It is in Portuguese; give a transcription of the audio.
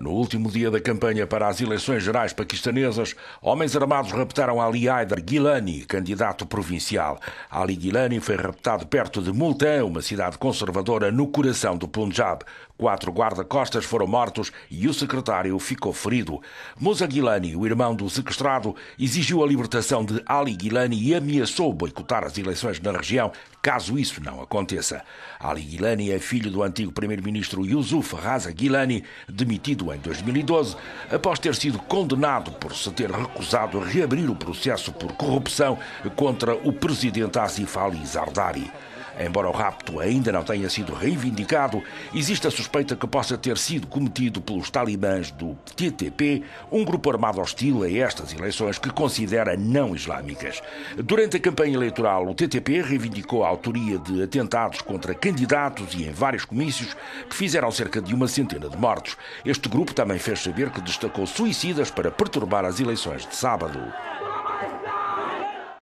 No último dia da campanha para as eleições gerais paquistanesas, homens armados raptaram Ali Haider Gilani, candidato provincial. Ali Gilani foi raptado perto de Multan, uma cidade conservadora no coração do Punjab. Quatro guarda-costas foram mortos e o secretário ficou ferido. Musa Gilani, o irmão do sequestrado, exigiu a libertação de Ali Gilani e ameaçou boicotar as eleições na região caso isso não aconteça. Ali Gilani é filho do antigo primeiro-ministro Yusuf Raza Gilani demitido em 2012, após ter sido condenado por se ter recusado a reabrir o processo por corrupção contra o presidente Asif Ali Zardari. Embora o rapto ainda não tenha sido reivindicado, existe a suspeita que possa ter sido cometido pelos talibãs do TTP, um grupo armado hostil a estas eleições que considera não islâmicas. Durante a campanha eleitoral, o TTP reivindicou a autoria de atentados contra candidatos e em vários comícios que fizeram cerca de uma centena de mortos. Este grupo também fez saber que destacou suicidas para perturbar as eleições de sábado.